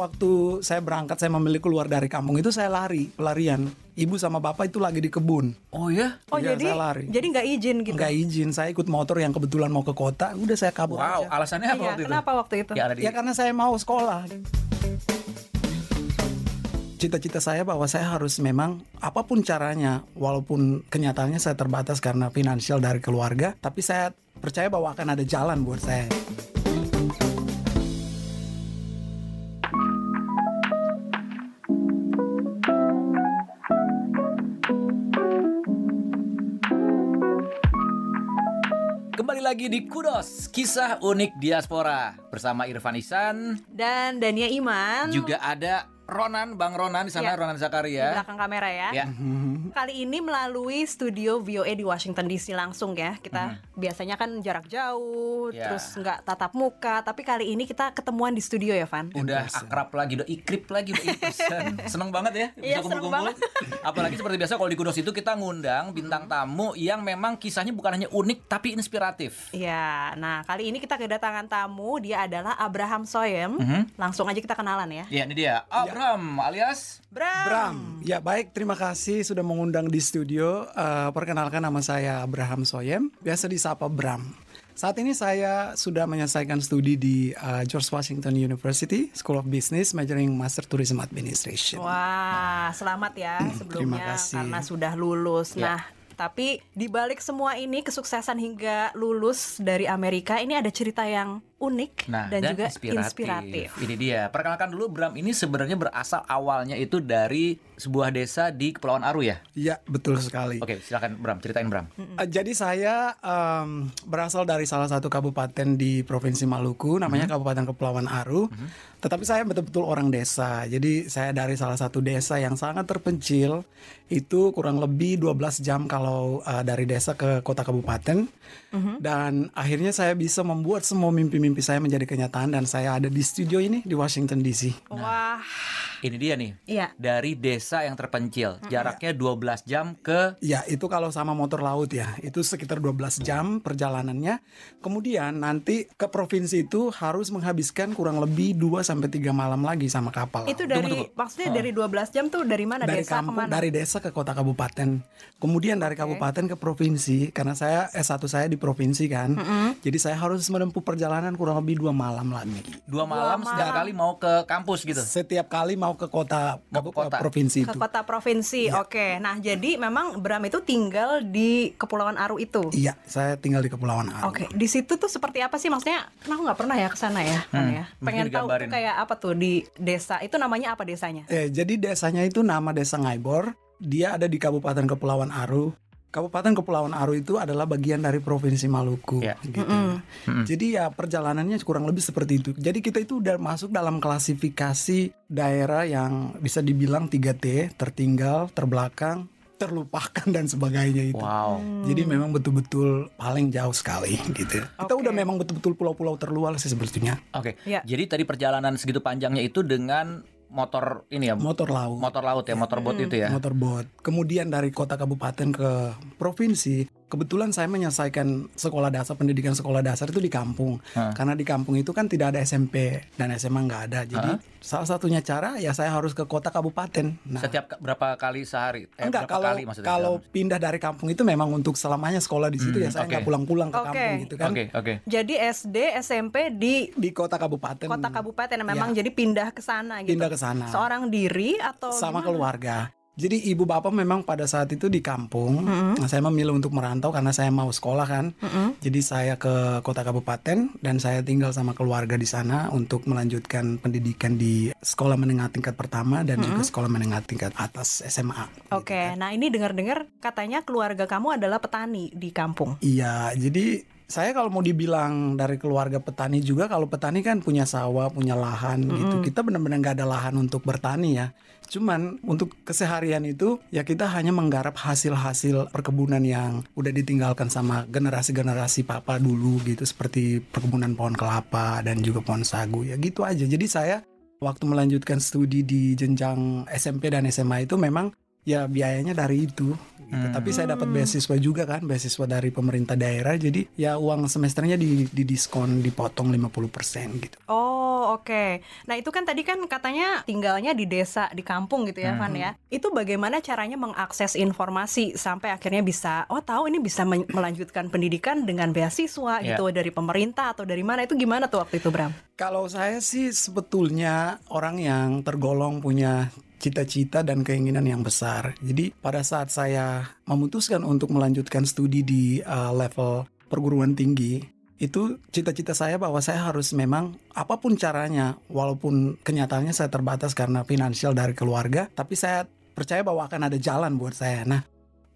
waktu saya berangkat saya memilih keluar dari kampung itu saya lari pelarian. Ibu sama bapak itu lagi di kebun. Oh ya? Oh ya, jadi saya lari. Jadi nggak izin gitu? Nggak izin. Saya ikut motor yang kebetulan mau ke kota. Udah saya kabur. Wow. Aja. Alasannya apa iya, waktu itu? Kenapa waktu itu? Ya, di... ya karena saya mau sekolah cita-cita saya bahwa saya harus memang apapun caranya walaupun kenyataannya saya terbatas karena finansial dari keluarga tapi saya percaya bahwa akan ada jalan buat saya. lagi di Kudos, kisah unik diaspora bersama Irfan Isan dan Dania Iman. Juga ada Ronan, Bang Ronan di sana ya. Ronan Zakaria. Di belakang kamera ya. ya. Kali ini melalui studio VOA di Washington DC langsung ya. Kita hmm. biasanya kan jarak jauh, ya. terus nggak tatap muka, tapi kali ini kita ketemuan di studio ya, Van. Udah akrab lagi, udah ikrip lagi, udah seneng banget ya bisa ya, kumpul-kumpul. Apalagi seperti biasa kalau di Kudos itu kita ngundang bintang mm-hmm. tamu yang memang kisahnya bukan hanya unik tapi inspiratif. Iya. Nah, kali ini kita kedatangan tamu, dia adalah Abraham Soyem. -hmm. Langsung aja kita kenalan ya. Iya, ini dia. Ya. Abraham Bram alias Bram. Bram. Ya baik, terima kasih sudah mengundang di studio. Uh, perkenalkan nama saya Abraham Soyem, biasa disapa Bram. Saat ini saya sudah menyelesaikan studi di uh, George Washington University School of Business majoring Master Tourism Administration. Wah, selamat ya sebelumnya Terima kasih. karena sudah lulus. Ya. Nah, tapi dibalik semua ini kesuksesan hingga lulus dari Amerika ini ada cerita yang unik nah, dan, dan juga inspiratif. inspiratif. Ini dia. Perkenalkan dulu Bram ini sebenarnya berasal awalnya itu dari sebuah desa di Kepulauan Aru ya? Iya, betul sekali. Oke, silakan Bram, ceritain Bram. Eh, jadi saya um, berasal dari salah satu kabupaten di Provinsi Maluku, namanya -hmm. Kabupaten Kepulauan Aru. -hmm. Tetapi saya betul-betul orang desa. Jadi saya dari salah satu desa yang sangat terpencil, itu kurang lebih 12 jam kalau uh, dari desa ke kota kabupaten. -hmm. dan akhirnya saya bisa membuat semua mimpi-mimpi saya menjadi kenyataan dan saya ada di studio ini di Washington DC. Nah, Wah. Ini dia nih. Iya. Dari desa yang terpencil, mm -hmm. jaraknya 12 iya. jam ke Ya, itu kalau sama motor laut ya. Itu sekitar 12 jam perjalanannya. Kemudian nanti ke provinsi itu harus menghabiskan kurang lebih 2 sampai 3 malam lagi sama kapal. Itu dari tunggu, tunggu. maksudnya dari huh. dari 12 jam tuh dari mana dari desa kampung, mana? Dari desa ke kota kabupaten. Kemudian dari kabupaten okay. ke provinsi karena saya S1 saya di provinsi kan. Mm -hmm. Jadi saya harus menempuh perjalanan kurang lebih dua malam lah nih Dua malam, setiap kali mau ke kampus gitu. Setiap kali mau ke kota ke kota provinsi itu ke kota provinsi. Ya. Oke. Okay. Nah, jadi memang Bram itu tinggal di Kepulauan Aru itu. Iya, saya tinggal di Kepulauan Aru. Oke. Okay. Di situ tuh seperti apa sih maksudnya? Kenapa nggak pernah ya ke sana ya? Hmm, ya. Pengen tahu kayak apa tuh di desa. Itu namanya apa desanya? Eh, jadi desanya itu nama Desa Ngaibor. Dia ada di Kabupaten Kepulauan Aru. Kabupaten Kepulauan Aru itu adalah bagian dari Provinsi Maluku. Yeah. Gitu. Mm -hmm. Jadi ya perjalanannya kurang lebih seperti itu. Jadi kita itu udah masuk dalam klasifikasi daerah yang bisa dibilang 3T, tertinggal, terbelakang, terlupakan dan sebagainya itu. Wow. Jadi memang betul-betul paling jauh sekali gitu. Okay. Kita udah memang betul-betul pulau-pulau terluar sih sebetulnya. Oke. Okay. Ya. Yeah. Jadi tadi perjalanan segitu panjangnya itu dengan motor ini ya motor laut motor laut ya motor hmm. itu ya motor bot kemudian dari kota kabupaten ke provinsi kebetulan saya menyelesaikan sekolah dasar pendidikan sekolah dasar itu di kampung uh. karena di kampung itu kan tidak ada SMP dan SMA nggak ada jadi uh. salah satunya cara ya saya harus ke kota kabupaten nah, setiap berapa kali sehari eh, enggak berapa kalau kali maksudnya kalau dalam? pindah dari kampung itu memang untuk selamanya sekolah di situ hmm, ya saya nggak pulang-pulang ke okay. kampung gitu kan okay, okay. jadi SD SMP di di kota kabupaten kota kabupaten nah, iya. memang ya. jadi pindah ke sana gitu pindah ke sana seorang diri atau sama gimana? keluarga jadi ibu bapak memang pada saat itu di kampung. Mm -hmm. Saya memilih untuk merantau karena saya mau sekolah kan. Mm -hmm. Jadi saya ke kota kabupaten dan saya tinggal sama keluarga di sana untuk melanjutkan pendidikan di sekolah menengah tingkat pertama dan mm -hmm. juga sekolah menengah tingkat atas SMA. Gitu Oke, okay. gitu kan. nah ini dengar-dengar katanya keluarga kamu adalah petani di kampung. Iya, jadi saya kalau mau dibilang dari keluarga petani juga kalau petani kan punya sawah punya lahan mm -hmm. gitu kita benar-benar nggak ada lahan untuk bertani ya Cuman untuk keseharian itu ya kita hanya menggarap hasil-hasil perkebunan yang udah ditinggalkan sama generasi-generasi papa dulu gitu seperti perkebunan pohon kelapa dan juga pohon sagu ya gitu aja. Jadi saya waktu melanjutkan studi di jenjang SMP dan SMA itu memang ya biayanya dari itu gitu. Hmm. Tapi saya dapat beasiswa juga kan, beasiswa dari pemerintah daerah. Jadi ya uang semesternya di, di diskon dipotong 50% gitu. Oh, oke. Okay. Nah, itu kan tadi kan katanya tinggalnya di desa, di kampung gitu ya, hmm. Van ya. Itu bagaimana caranya mengakses informasi sampai akhirnya bisa oh, tahu ini bisa melanjutkan pendidikan dengan beasiswa yeah. gitu dari pemerintah atau dari mana? Itu gimana tuh waktu itu, Bram? Kalau saya sih sebetulnya orang yang tergolong punya cita-cita dan keinginan yang besar. Jadi pada saat saya memutuskan untuk melanjutkan studi di uh, level perguruan tinggi, itu cita-cita saya bahwa saya harus memang apapun caranya, walaupun kenyataannya saya terbatas karena finansial dari keluarga, tapi saya percaya bahwa akan ada jalan buat saya. Nah,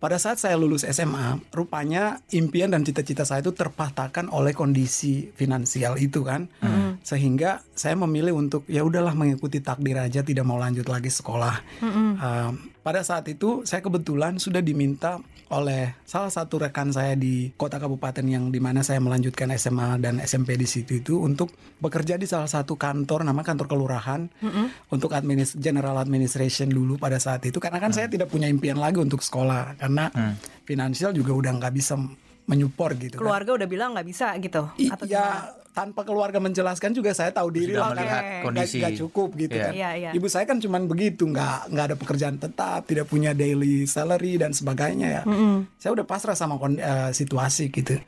pada saat saya lulus SMA, rupanya impian dan cita-cita saya itu terpatahkan oleh kondisi finansial itu kan. Mm. Sehingga saya memilih untuk ya udahlah mengikuti takdir aja, tidak mau lanjut lagi sekolah. Mm Uh, pada saat itu saya kebetulan sudah diminta oleh salah satu rekan saya di kota kabupaten yang dimana saya melanjutkan SMA dan SMP di situ itu untuk bekerja di salah satu kantor nama kantor kelurahan mm -hmm. untuk administ general administration dulu pada saat itu karena kan mm. saya tidak punya impian lagi untuk sekolah karena mm. finansial juga udah nggak bisa menyupport gitu kan. keluarga kan. udah bilang nggak bisa gitu I, atau ya tanpa keluarga menjelaskan juga saya tahu diri lah melihat kan, kondisi gak, gak cukup gitu yeah. kan. Yeah, yeah. Ibu saya kan cuman begitu, nggak nggak ada pekerjaan tetap, tidak punya daily salary dan sebagainya ya. Mm -hmm. Saya udah pasrah sama uh, situasi gitu.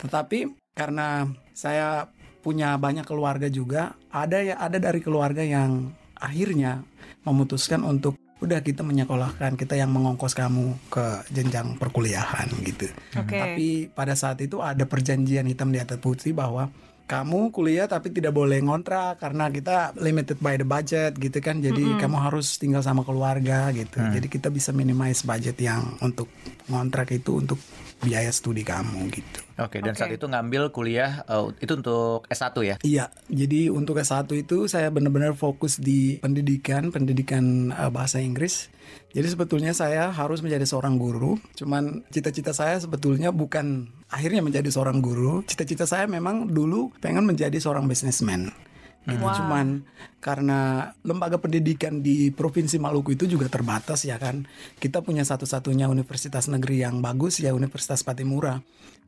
Tetapi karena saya punya banyak keluarga juga, ada ya ada dari keluarga yang akhirnya memutuskan untuk udah kita menyekolahkan kita yang mengongkos kamu ke jenjang perkuliahan gitu. Okay. Tapi pada saat itu ada perjanjian hitam di atas putih bahwa kamu kuliah tapi tidak boleh ngontrak karena kita limited by the budget gitu kan jadi mm -hmm. kamu harus tinggal sama keluarga gitu hmm. jadi kita bisa minimize budget yang untuk ngontrak itu untuk biaya studi kamu gitu oke okay, dan okay. saat itu ngambil kuliah uh, itu untuk S1 ya iya jadi untuk S1 itu saya benar-benar fokus di pendidikan pendidikan uh, bahasa Inggris jadi sebetulnya saya harus menjadi seorang guru cuman cita-cita saya sebetulnya bukan akhirnya menjadi seorang guru. Cita-cita saya memang dulu pengen menjadi seorang businessman. itu Wow. Cuman karena lembaga pendidikan di provinsi Maluku itu juga terbatas ya kan. Kita punya satu-satunya universitas negeri yang bagus ya Universitas Patimura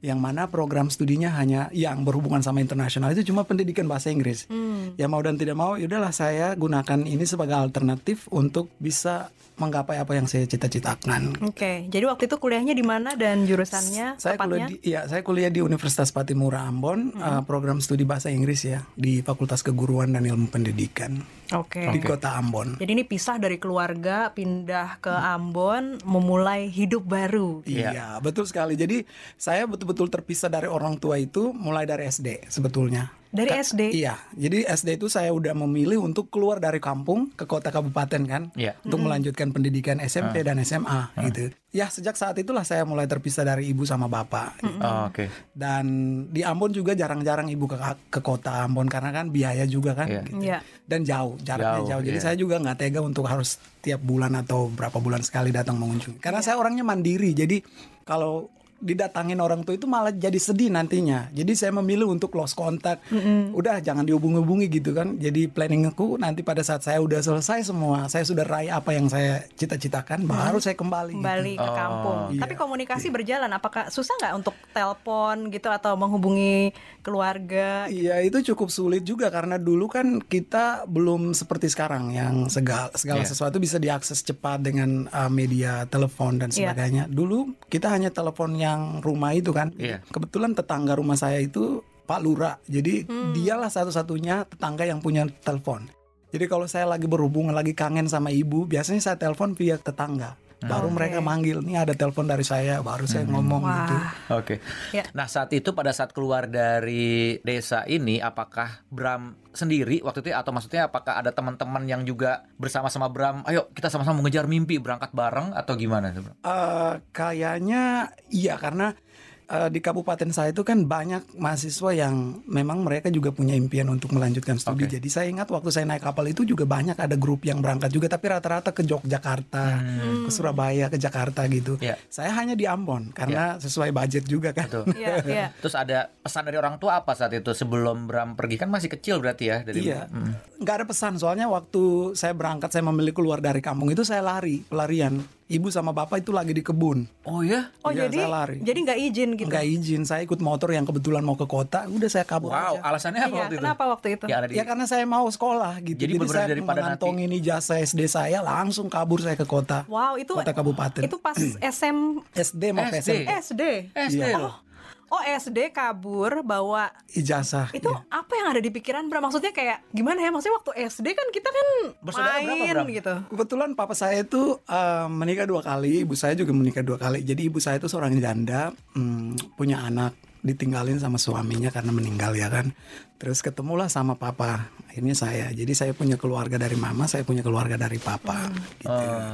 yang mana program studinya hanya yang berhubungan sama internasional itu cuma pendidikan bahasa Inggris. Hmm. Ya mau dan tidak mau, yaudahlah saya gunakan ini sebagai alternatif untuk bisa menggapai apa yang saya cita-citakan. Oke, okay. jadi waktu itu kuliahnya di mana dan jurusannya? Saya kuliah di, ya saya kuliah di Universitas Patimura Ambon, hmm. uh, program studi bahasa Inggris ya di Fakultas Keguruan dan Ilmu Pendidikan. Oke. Okay. Di kota Ambon. Jadi ini pisah dari keluarga, pindah ke Ambon, memulai hidup baru. Iya, yeah. betul sekali. Jadi saya betul-betul terpisah dari orang tua itu mulai dari SD sebetulnya dari Ka SD. Iya, jadi SD itu saya udah memilih untuk keluar dari kampung ke kota kabupaten kan, yeah. untuk mm -hmm. melanjutkan pendidikan SMP uh. Ah. dan SMA uh. Ah. gitu. Ya sejak saat itulah saya mulai terpisah dari ibu sama bapak. Mm -hmm. oh, Oke. Okay. Dan di Ambon juga jarang-jarang ibu ke ke kota Ambon karena kan biaya juga kan, yeah. Gitu. Yeah. dan jauh jaraknya jauh. jauh. Jadi yeah. saya juga nggak tega untuk harus tiap bulan atau berapa bulan sekali datang mengunjungi. Karena yeah. saya orangnya mandiri, jadi kalau didatangin orang tua itu malah jadi sedih nantinya. Jadi saya memilih untuk lost contact. Mm-hmm. Udah jangan dihubung-hubungi gitu kan. Jadi planning aku nanti pada saat saya udah selesai semua, saya sudah raih apa yang saya cita-citakan, mm-hmm. baru saya kembali. Gitu. Kembali gitu. ke oh. kampung. Oh. Tapi komunikasi iya. berjalan. Apakah susah nggak untuk telepon gitu atau menghubungi keluarga? Gitu? Iya itu cukup sulit juga karena dulu kan kita belum seperti sekarang yang segala segala yeah. sesuatu bisa diakses cepat dengan uh, media telepon dan iya. sebagainya. Yeah. Dulu kita hanya teleponnya yang rumah itu kan. Yeah. Kebetulan tetangga rumah saya itu Pak Lura. Jadi hmm. dialah satu-satunya tetangga yang punya telepon. Jadi kalau saya lagi berhubungan lagi kangen sama ibu, biasanya saya telepon via tetangga baru okay. mereka manggil nih ada telepon dari saya baru saya hmm. ngomong gitu. Wah. gitu. Oke. Okay. Ya. Yeah. Nah, saat itu pada saat keluar dari desa ini apakah Bram sendiri waktu itu ya? atau maksudnya apakah ada teman-teman yang juga bersama-sama Bram, ayo kita sama-sama mengejar mimpi berangkat bareng atau gimana Uh, kayaknya iya karena uh, di kabupaten saya itu kan banyak mahasiswa yang memang mereka juga punya impian untuk melanjutkan studi. Okay. Jadi saya ingat waktu saya naik kapal itu juga banyak ada grup yang berangkat juga tapi rata-rata ke Yogyakarta, hmm. ke Surabaya, ke Jakarta gitu. Yeah. Saya hanya di Ambon karena yeah. sesuai budget juga kan. Betul. Yeah, yeah. Terus ada pesan dari orang tua apa saat itu sebelum Bram pergi kan masih kecil berarti ya Iya. Yeah. Hmm. Gak ada pesan soalnya waktu saya berangkat saya memilih keluar dari kampung itu saya lari pelarian ibu sama bapak itu lagi di kebun. Oh ya? Oh ya, jadi saya lari. Jadi nggak izin gitu? Nggak izin. Saya ikut motor yang kebetulan mau ke kota, udah saya kabur. Wow, aja. alasannya apa iya, waktu itu? Kenapa waktu itu? Ya, di... ya karena saya mau sekolah gitu. Jadi, jadi saya mengantongi ini jasa SD saya, langsung kabur saya ke kota. Wow, itu kota kabupaten. Itu pas SM SD mau SD. SD. SD. SD. Oh, oh SD kabur bawa ijazah itu iya. apa yang ada di pikiran Bram maksudnya kayak gimana ya maksudnya waktu SD kan kita kan Bersaudara main berapa, gitu kebetulan papa saya itu uh, menikah dua kali ibu saya juga menikah dua kali jadi ibu saya itu seorang janda hmm, punya anak ditinggalin sama suaminya karena meninggal ya kan terus ketemulah sama papa akhirnya saya. Jadi saya punya keluarga dari mama, saya punya keluarga dari papa. Hmm. Gitu. Uh. Oke.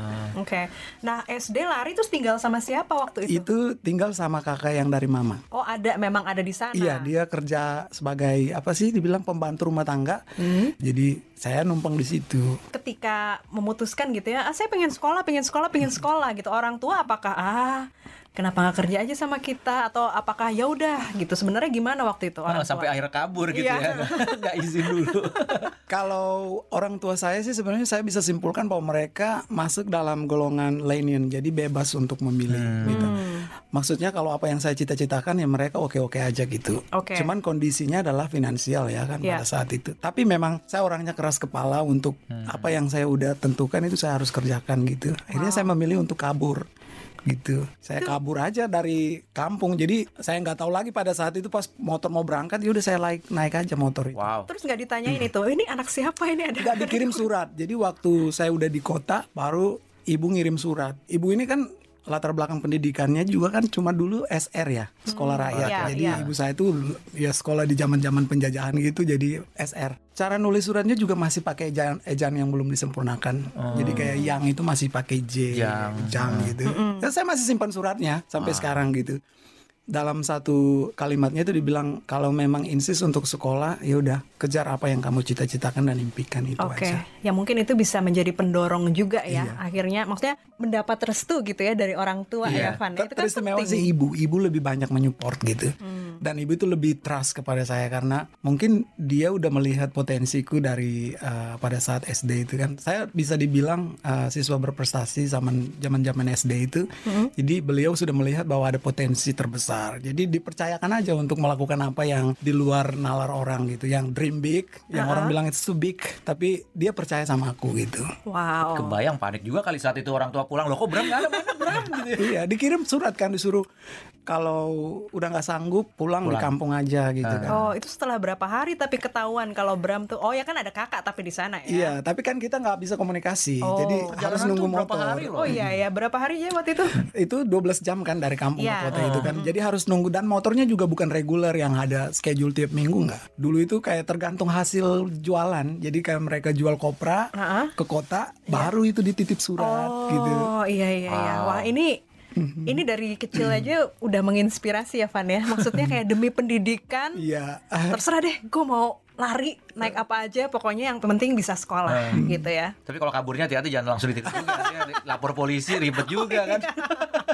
Okay. Nah SD lari terus tinggal sama siapa waktu itu? Itu tinggal sama kakak yang dari mama. Oh ada, memang ada di sana. Iya dia kerja sebagai apa sih? Dibilang pembantu rumah tangga. Hmm. Jadi saya numpang di situ. Ketika memutuskan gitu ya, ah, saya pengen sekolah, pengen sekolah, pengen sekolah gitu. Orang tua apakah ah kenapa nggak kerja aja sama kita atau apakah ya udah gitu? Sebenarnya gimana waktu itu orang oh, Sampai akhir kabur gitu iya. ya, nggak izin dulu. Kalau orang tua saya sih sebenarnya saya bisa simpulkan bahwa mereka masuk dalam golongan lenient, jadi bebas untuk memilih. Hmm. Gitu. Hmm. Maksudnya kalau apa yang saya cita-citakan ya mereka oke-oke aja gitu. Okay. Cuman kondisinya adalah finansial ya kan yeah. pada saat itu. Tapi memang saya orangnya keras kepala untuk hmm. apa yang saya udah tentukan itu saya harus kerjakan gitu. Akhirnya wow. saya memilih untuk kabur gitu. Saya kabur aja dari kampung. Jadi saya nggak tahu lagi pada saat itu pas motor mau berangkat, ya udah saya naik naik aja motor itu. Wow. Terus nggak ditanyain hmm. itu, ini anak siapa ini ada? Nggak dikirim surat. Jadi waktu saya udah di kota, baru ibu ngirim surat. Ibu ini kan latar belakang pendidikannya juga kan cuma dulu SR ya sekolah hmm, rakyat iya, jadi iya. ibu saya itu ya sekolah di zaman zaman penjajahan gitu jadi SR cara nulis suratnya juga masih pakai ejaan ejaan yang belum disempurnakan hmm. jadi kayak yang itu masih pakai J yang, hmm. gitu hmm. Ya, saya masih simpan suratnya sampai hmm. sekarang gitu dalam satu kalimatnya itu dibilang kalau memang insis untuk sekolah ya udah kejar apa yang kamu cita-citakan dan impikan itu okay. aja. Oke, ya mungkin itu bisa menjadi pendorong juga ya. Iya. Akhirnya maksudnya mendapat restu gitu ya dari orang tua iya. ya Van. Kan itu kan istimewa sih ibu, ibu lebih banyak menyupport gitu. Hmm. Dan ibu itu lebih trust kepada saya karena mungkin dia udah melihat potensiku dari uh, pada saat SD itu kan. Saya bisa dibilang uh, siswa berprestasi zaman zaman-zaman SD itu. Hmm. Jadi beliau sudah melihat bahwa ada potensi terbesar besar. Jadi dipercayakan aja untuk melakukan apa yang di luar nalar orang gitu, yang dream big, yang uh -huh. orang bilang itu too big, tapi dia percaya sama aku gitu. Wow. Kebayang panik juga kali saat itu orang tua pulang, loh kok Bram gak ada mana Bram gitu. Ya. iya, dikirim surat kan disuruh kalau udah nggak sanggup pulang, pulang di kampung aja gitu uh. kan. Oh itu setelah berapa hari tapi ketahuan kalau Bram tuh oh ya kan ada kakak tapi di sana ya. Iya tapi kan kita nggak bisa komunikasi oh, jadi harus nunggu motor. Hari loh. Oh iya ya berapa hari ya waktu itu? itu 12 jam kan dari kampung yeah. ke kota itu kan. Jadi harus nunggu dan motornya juga bukan reguler yang ada schedule tiap minggu nggak. Dulu itu kayak tergantung hasil jualan. Jadi kayak mereka jual kopra uh -huh. ke kota yeah. baru itu dititip surat oh, gitu. Oh iya iya iya. Wow. Wah ini hmm Ini dari kecil mm-hmm. aja udah menginspirasi ya Van ya. Maksudnya kayak demi pendidikan. Iya. terserah deh, gue mau lari naik iya. apa aja pokoknya yang penting bisa sekolah hmm. gitu ya tapi kalau kaburnya hati-hati jangan langsung ditikam. juga lapor polisi ribet juga oh, kan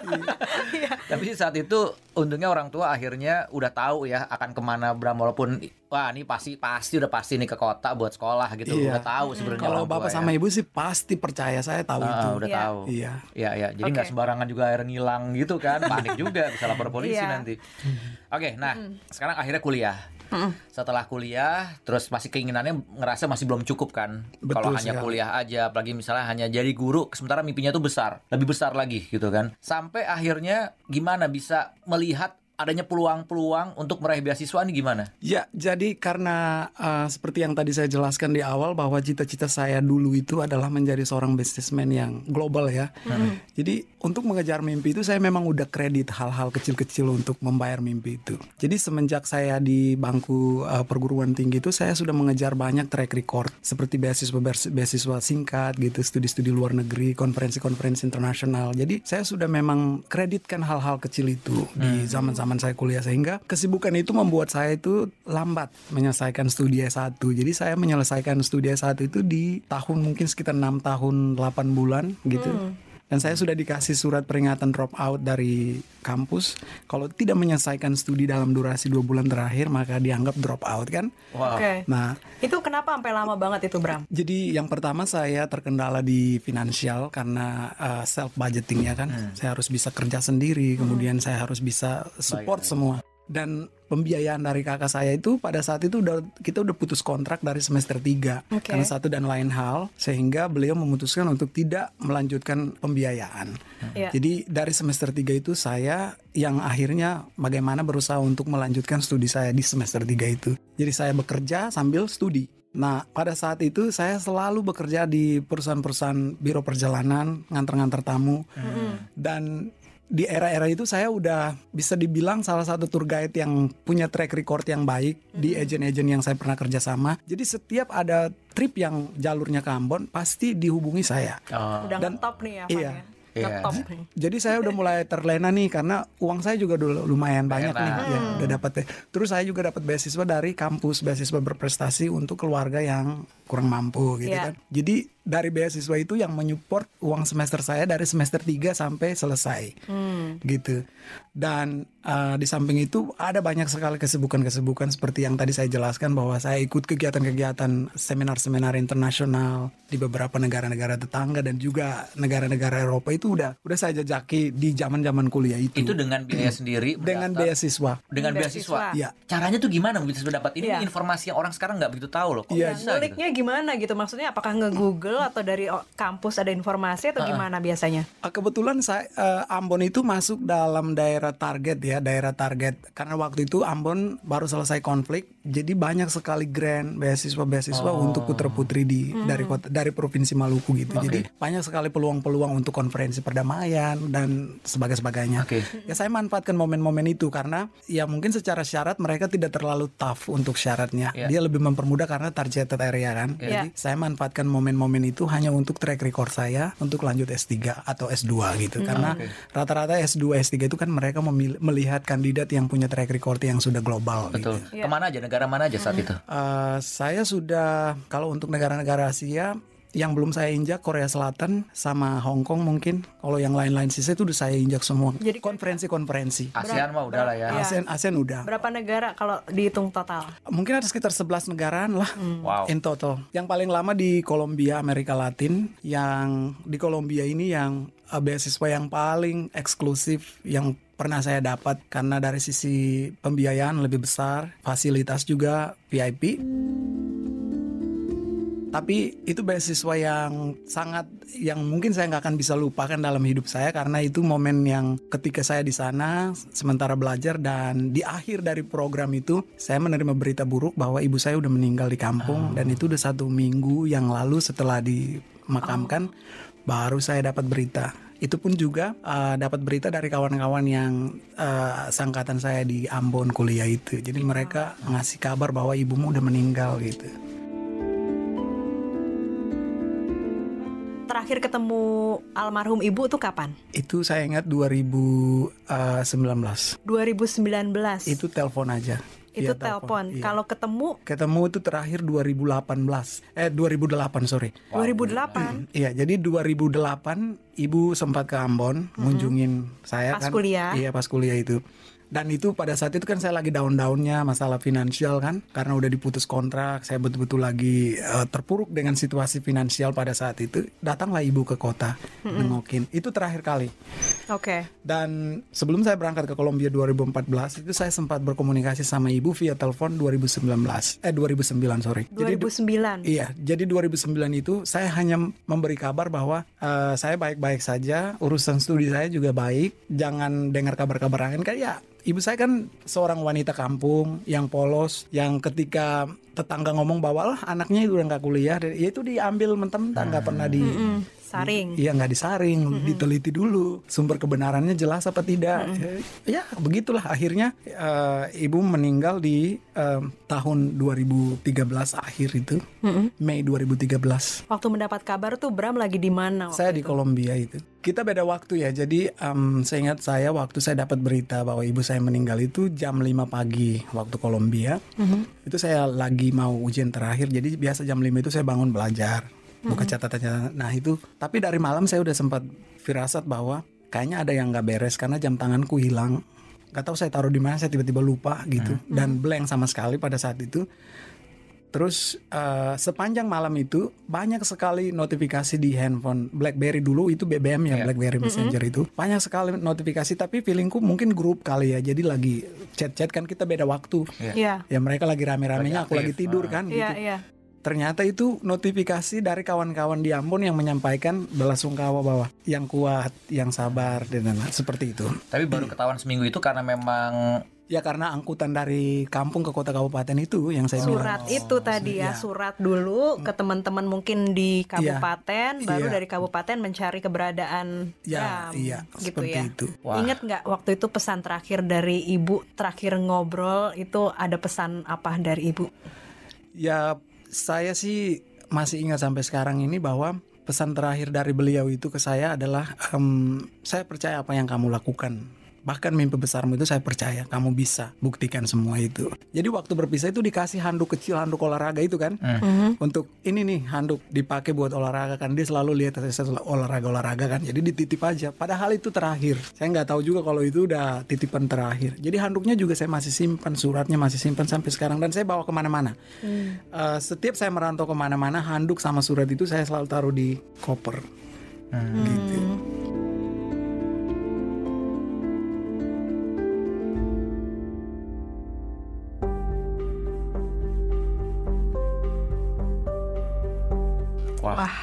iya. iya. tapi saat itu untungnya orang tua akhirnya udah tahu ya akan kemana Bram walaupun wah ini pasti pasti udah pasti nih ke kota buat sekolah gitu iya. udah tahu sebenarnya kalau bapak ya. sama ya. ibu sih pasti percaya saya tahu uh, itu udah yeah. tahu iya iya ya. jadi nggak okay. sembarangan juga air ngilang gitu kan panik juga bisa lapor polisi yeah. nanti oke okay, nah mm. sekarang akhirnya kuliah -mm. setelah kuliah terus masih keinginannya ngerasa masih belum cukup kan kalau hanya kuliah aja apalagi misalnya hanya jadi guru sementara mimpinya tuh besar lebih besar lagi gitu kan sampai akhirnya gimana bisa melihat adanya peluang-peluang untuk meraih beasiswa ini gimana? Ya, jadi karena uh, seperti yang tadi saya jelaskan di awal bahwa cita-cita saya dulu itu adalah menjadi seorang businessman yang global ya. Hmm. Jadi untuk mengejar mimpi itu saya memang udah kredit hal-hal kecil-kecil untuk membayar mimpi itu. Jadi semenjak saya di bangku uh, perguruan tinggi itu saya sudah mengejar banyak track record seperti beasiswa beasiswa singkat gitu, studi-studi luar negeri, konferensi-konferensi internasional. Jadi saya sudah memang kreditkan hal-hal kecil itu hmm. di zaman-zaman pengalaman saya kuliah sehingga kesibukan itu membuat saya itu lambat menyelesaikan studi S1. Jadi saya menyelesaikan studi S1 itu di tahun mungkin sekitar 6 tahun 8 bulan gitu. Hmm dan saya sudah dikasih surat peringatan drop out dari kampus. Kalau tidak menyelesaikan studi dalam durasi dua bulan terakhir, maka dianggap drop out kan? Wow. Oke. Okay. Nah, itu kenapa sampai lama banget itu Bram? Jadi yang pertama saya terkendala di finansial karena uh, eh, self budgetingnya kan. Hmm. Saya harus bisa kerja sendiri, kemudian hmm. saya harus bisa support Baik, semua dan pembiayaan dari kakak saya itu pada saat itu udah kita udah putus kontrak dari semester 3 okay. karena satu dan lain hal sehingga beliau memutuskan untuk tidak melanjutkan pembiayaan. Yeah. Jadi dari semester 3 itu saya yang akhirnya bagaimana berusaha untuk melanjutkan studi saya di semester 3 itu. Jadi saya bekerja sambil studi. Nah, pada saat itu saya selalu bekerja di perusahaan-perusahaan biro perjalanan, nganter-nganter tamu. Mm. Dan di era-era itu saya udah bisa dibilang salah satu tour guide yang punya track record yang baik mm -hmm. di agent-agent yang saya pernah kerja sama. Jadi setiap ada trip yang jalurnya ke Ambon pasti dihubungi saya. Oh. Udah Dan top nih ya. Iya. Yeah. Ya? Iya. Top. Jadi saya udah mulai terlena nih karena uang saya juga dulu lumayan banyak Enak. nih, iya, ya, udah dapat. Terus saya juga dapat beasiswa dari kampus beasiswa berprestasi untuk keluarga yang kurang mampu gitu yeah. kan. Jadi dari beasiswa itu yang menyupport uang semester saya dari semester 3 sampai selesai. Hmm. Gitu. Dan uh, di samping itu ada banyak sekali kesibukan-kesibukan seperti yang tadi saya jelaskan bahwa saya ikut kegiatan-kegiatan seminar-seminar internasional di beberapa negara-negara tetangga dan juga negara-negara Eropa itu udah udah saya jajaki di zaman-zaman kuliah itu. Itu dengan biaya sendiri dengan beasiswa. Dengan beasiswa. Iya. Caranya tuh gimana bisa mendapat ini ya. informasi yang orang sekarang nggak begitu tahu loh. Iya. gitu gimana gitu? Maksudnya apakah nge-google atau dari kampus ada informasi atau ah. gimana biasanya? Ah, kebetulan saya uh, Ambon itu masuk dalam daerah target ya, daerah target. Karena waktu itu Ambon baru selesai konflik, jadi banyak sekali grand beasiswa-beasiswa oh. untuk putra-putri di hmm. dari kota dari provinsi Maluku gitu. Okay. Jadi banyak sekali peluang-peluang untuk konferensi perdamaian dan sebagai sebagainya. Okay. Ya saya manfaatkan momen-momen itu karena ya mungkin secara syarat mereka tidak terlalu tough untuk syaratnya. Yeah. Dia lebih mempermudah karena targeted area kan kan. Yeah. Jadi saya manfaatkan momen-momen itu hanya untuk track record saya untuk lanjut S3 atau S2 gitu. Mm. Karena rata-rata okay. S2 S3 itu kan mereka melihat kandidat yang punya track record yang sudah global gitu. Betul. gitu. Iya. Yeah. Kemana aja negara mana aja saat mm. itu? Uh, saya sudah kalau untuk negara-negara Asia yang belum saya injak Korea Selatan sama Hong Kong mungkin. Kalau yang lain-lain sisa itu udah saya injak semua. Jadi konferensi-konferensi. ASEAN mah udah lah ya. Iya. ASEAN ASEAN udah. Berapa negara kalau dihitung total? Mungkin ada sekitar 11 negaraan lah. Hmm. Wow. In total. Yang paling lama di Kolombia Amerika Latin, yang di Kolombia ini yang uh, beasiswa yang paling eksklusif yang pernah saya dapat karena dari sisi pembiayaan lebih besar, fasilitas juga VIP tapi itu beasiswa yang sangat yang mungkin saya nggak akan bisa lupakan dalam hidup saya karena itu momen yang ketika saya di sana sementara belajar dan di akhir dari program itu saya menerima berita buruk bahwa ibu saya udah meninggal di kampung oh. dan itu udah satu minggu yang lalu setelah dimakamkan oh. baru saya dapat berita itu pun juga uh, dapat berita dari kawan-kawan yang uh, eh, sangkatan saya di Ambon kuliah itu jadi iya. mereka ngasih kabar bahwa ibumu udah meninggal gitu. terakhir ketemu almarhum ibu tuh kapan? Itu saya ingat 2019. 2019. Eh, itu telepon aja itu ya, telepon. Iya. Kalau ketemu ketemu itu terakhir 2018. Eh 2008 sorry. Wow. 2008. Iya, jadi 2008 ibu sempat ke Ambon mm -hmm. saya pas kan. Pas kuliah. Iya, pas kuliah itu dan itu pada saat itu kan saya lagi down-downnya masalah finansial kan karena udah diputus kontrak saya betul-betul lagi uh, terpuruk dengan situasi finansial pada saat itu datanglah ibu ke kota mm-hmm. nengokin itu terakhir kali oke okay. dan sebelum saya berangkat ke Kolombia 2014 itu saya sempat berkomunikasi sama ibu via telepon 2019 eh 2009 sorry 2009 jadi, iya jadi 2009 itu saya hanya memberi kabar bahwa uh, saya baik-baik saja urusan studi saya juga baik jangan dengar kabar-kabar angin kan ya ibu saya kan seorang wanita kampung yang polos, yang ketika tetangga ngomong bawalah anaknya itu udah nggak kuliah, ya itu diambil mentem, nggak pernah di -mm disaring. Iya nggak disaring, mm -hmm. diteliti dulu sumber kebenarannya jelas apa tidak. Mm -hmm. Ya begitulah akhirnya uh, ibu meninggal di uh, tahun 2013 akhir itu, mm -hmm. Mei 2013. Waktu mendapat kabar tuh Bram lagi di mana? Saya itu? di Kolombia itu. Kita beda waktu ya, jadi um, saya ingat saya waktu saya dapat berita bahwa ibu saya meninggal itu jam 5 pagi waktu Kolombia. Mm -hmm. Itu saya lagi mau ujian terakhir, jadi biasa jam 5 itu saya bangun belajar buka catatan-catatan. Nah itu, tapi dari malam saya udah sempat firasat bahwa kayaknya ada yang nggak beres karena jam tanganku hilang. Gak tahu saya taruh di mana, saya tiba-tiba lupa gitu hmm. dan blank sama sekali pada saat itu. Terus uh, sepanjang malam itu banyak sekali notifikasi di handphone BlackBerry dulu itu BBM ya yeah. BlackBerry Messenger mm -hmm. itu banyak sekali notifikasi tapi feelingku mungkin grup kali ya jadi lagi chat-chat kan kita beda waktu yeah. Yeah. ya mereka lagi rame-ramenya aku lagi tidur ah. kan yeah, gitu yeah. Ternyata itu notifikasi dari kawan-kawan di Ambon yang menyampaikan bela sungkawa bahwa yang kuat, yang sabar dan lain-lain seperti itu. Tapi baru ketahuan seminggu itu karena memang Ya karena angkutan dari kampung ke kota kabupaten itu yang saya surat bilang. Surat itu oh, tadi ya, ya, surat dulu ke teman-teman mungkin di iya, kabupaten, ya. baru ya. dari kabupaten mencari keberadaan ya, jam, ya gitu ya. Itu. Wah. Ingat nggak waktu itu pesan terakhir dari ibu terakhir ngobrol itu ada pesan apa dari ibu? Ya saya sih masih ingat sampai sekarang ini bahwa pesan terakhir dari beliau itu ke saya adalah um, saya percaya apa yang kamu lakukan bahkan mimpi besarmu itu saya percaya kamu bisa buktikan semua itu jadi waktu berpisah itu dikasih handuk kecil handuk olahraga itu kan eh. mm-hmm. untuk ini nih handuk dipakai buat olahraga kan dia selalu lihat saya olahraga olahraga kan jadi dititip aja padahal itu terakhir saya nggak tahu juga kalau itu udah titipan terakhir jadi handuknya juga saya masih simpan suratnya masih simpan sampai sekarang dan saya bawa kemana-mana mm. uh, setiap saya merantau kemana-mana handuk sama surat itu saya selalu taruh di koper mm. gitu hmm. Wah, Wah.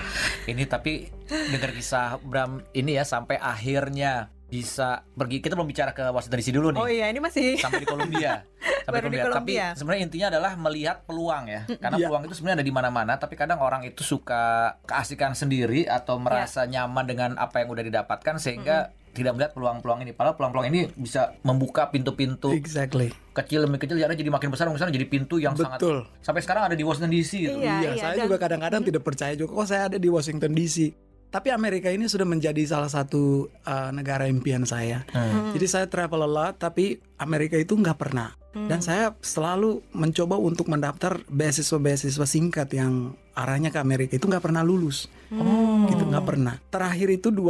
ini tapi dengar kisah Bram ini ya sampai akhirnya bisa pergi. Kita belum bicara ke Washington DC dulu nih. Oh iya, ini masih sampai di Kolombia. Sampai Baru Di Kolombia. Tapi sebenarnya intinya adalah melihat peluang ya. Karena yeah. peluang itu sebenarnya ada di mana-mana, tapi kadang orang itu suka keasikan sendiri atau merasa yeah. nyaman dengan apa yang udah didapatkan sehingga mm -hmm tidak melihat peluang-peluang ini. Padahal peluang-peluang ini bisa membuka pintu-pintu exactly. kecil demi kecil, jadi jadi makin besar, jadi pintu yang Betul. sangat sampai sekarang ada di Washington DC. Gitu. Iya, iya, iya saya juga kadang-kadang hmm. tidak percaya juga kok saya ada di Washington DC. Tapi Amerika ini sudah menjadi salah satu uh, negara impian saya. Hmm. hmm. Jadi saya travel a lot, tapi Amerika itu nggak pernah. Dan hmm. saya selalu mencoba untuk mendaftar beasiswa-beasiswa singkat yang arahnya ke Amerika itu nggak pernah lulus, oh. gitu nggak pernah. Terakhir itu 2000, uh,